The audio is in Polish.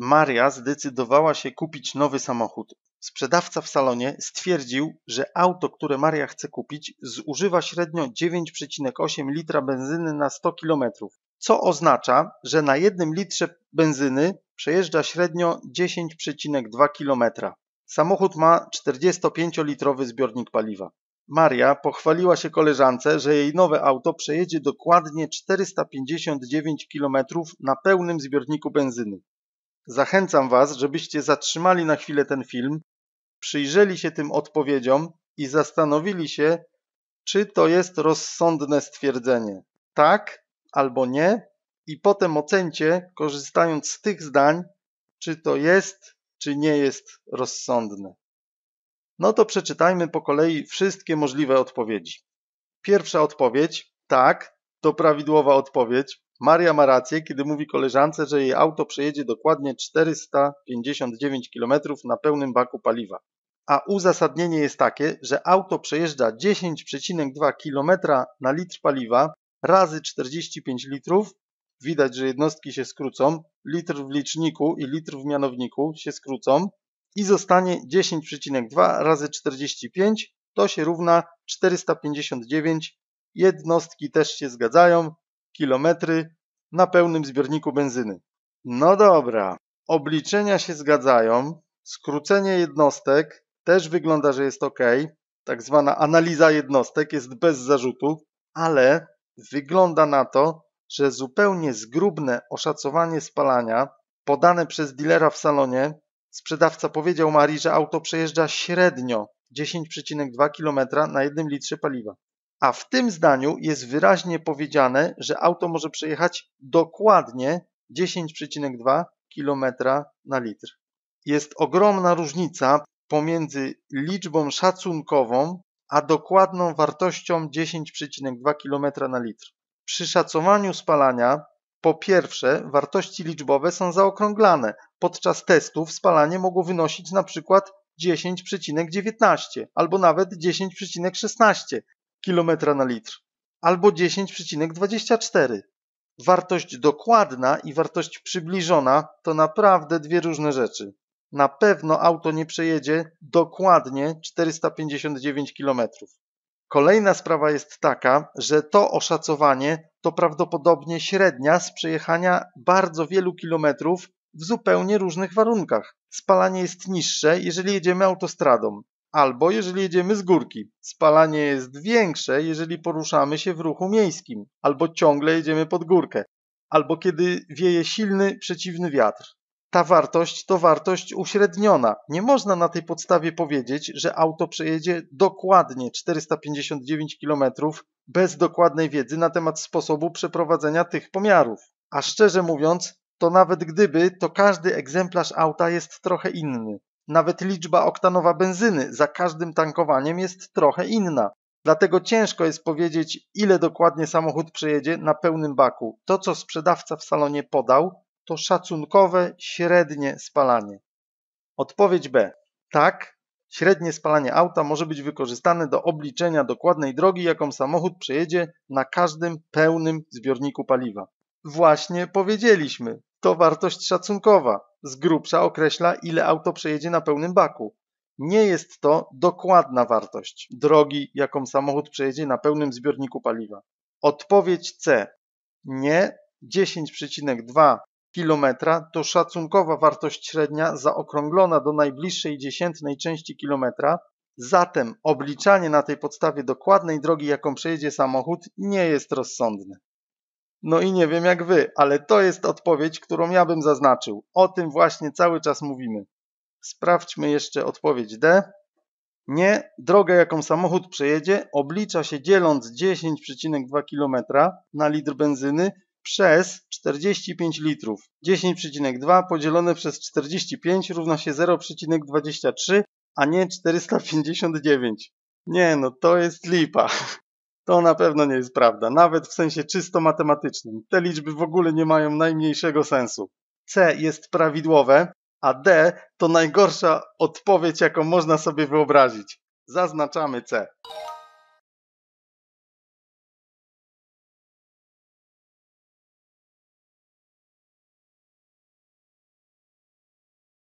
Maria zdecydowała się kupić nowy samochód. Sprzedawca w salonie stwierdził, że auto, które Maria chce kupić, zużywa średnio 9,8 litra benzyny na 100 km, co oznacza, że na jednym litrze benzyny przejeżdża średnio 10,2 km. Samochód ma 45-litrowy zbiornik paliwa. Maria pochwaliła się koleżance, że jej nowe auto przejedzie dokładnie 459 km na pełnym zbiorniku benzyny. Zachęcam Was, żebyście zatrzymali na chwilę ten film, przyjrzeli się tym odpowiedziom i zastanowili się, czy to jest rozsądne stwierdzenie. Tak albo nie, i potem ocencie, korzystając z tych zdań, czy to jest, czy nie jest rozsądne. No to przeczytajmy po kolei wszystkie możliwe odpowiedzi. Pierwsza odpowiedź: tak, to prawidłowa odpowiedź. Maria ma rację, kiedy mówi koleżance, że jej auto przejedzie dokładnie 459 km na pełnym baku paliwa. A uzasadnienie jest takie, że auto przejeżdża 10,2 km na litr paliwa razy 45 litrów. Widać, że jednostki się skrócą. Litr w liczniku i litr w mianowniku się skrócą. I zostanie 10,2 razy 45. To się równa 459 Jednostki też się zgadzają, kilometry na pełnym zbiorniku benzyny. No dobra, obliczenia się zgadzają, skrócenie jednostek też wygląda, że jest ok, tak zwana analiza jednostek jest bez zarzutu, ale wygląda na to, że zupełnie zgrubne oszacowanie spalania podane przez dilera w salonie, sprzedawca powiedział Marii, że auto przejeżdża średnio 10,2 km na jednym litrze paliwa. A w tym zdaniu jest wyraźnie powiedziane, że auto może przejechać dokładnie 10,2 km na litr. Jest ogromna różnica pomiędzy liczbą szacunkową a dokładną wartością 10,2 km na litr. Przy szacowaniu spalania, po pierwsze, wartości liczbowe są zaokrąglane. Podczas testów spalanie mogło wynosić na przykład 10,19 albo nawet 10,16 km na litr albo 10,24. Wartość dokładna i wartość przybliżona to naprawdę dwie różne rzeczy. Na pewno auto nie przejedzie dokładnie 459 km. Kolejna sprawa jest taka, że to oszacowanie to prawdopodobnie średnia z przejechania bardzo wielu kilometrów w zupełnie różnych warunkach. Spalanie jest niższe, jeżeli jedziemy autostradą, albo jeżeli jedziemy z górki. Spalanie jest większe, jeżeli poruszamy się w ruchu miejskim, albo ciągle jedziemy pod górkę, albo kiedy wieje silny, przeciwny wiatr. Ta wartość to wartość uśredniona. Nie można na tej podstawie powiedzieć, że auto przejedzie dokładnie 459 km bez dokładnej wiedzy na temat sposobu przeprowadzenia tych pomiarów. A szczerze mówiąc, to nawet gdyby, to każdy egzemplarz auta jest trochę inny. Nawet liczba oktanowa benzyny za każdym tankowaniem jest trochę inna. Dlatego ciężko jest powiedzieć, ile dokładnie samochód przejedzie na pełnym baku. To, co sprzedawca w salonie podał, to szacunkowe średnie spalanie. Odpowiedź B. Tak, średnie spalanie auta może być wykorzystane do obliczenia dokładnej drogi, jaką samochód przejedzie na każdym pełnym zbiorniku paliwa. Właśnie powiedzieliśmy, to wartość szacunkowa z grubsza określa, ile auto przejedzie na pełnym baku. Nie jest to dokładna wartość drogi, jaką samochód przejedzie na pełnym zbiorniku paliwa. Odpowiedź C. Nie. 10,2 km to szacunkowa wartość średnia zaokrąglona do najbliższej dziesiętnej części kilometra, zatem obliczanie na tej podstawie dokładnej drogi, jaką przejedzie samochód, nie jest rozsądne. No i nie wiem jak wy, ale to jest odpowiedź, którą ja bym zaznaczył. O tym właśnie cały czas mówimy. Sprawdźmy jeszcze odpowiedź D. Nie, drogę jaką samochód przejedzie oblicza się dzieląc 10,2 km na litr benzyny przez 45 litrów. 10,2 podzielone przez 45 równa się 0,23, a nie 459. Nie no, to jest lipa. To na pewno nie jest prawda, nawet w sensie czysto matematycznym. Te liczby w ogóle nie mają najmniejszego sensu. C jest prawidłowe, a D to najgorsza odpowiedź, jaką można sobie wyobrazić. Zaznaczamy C.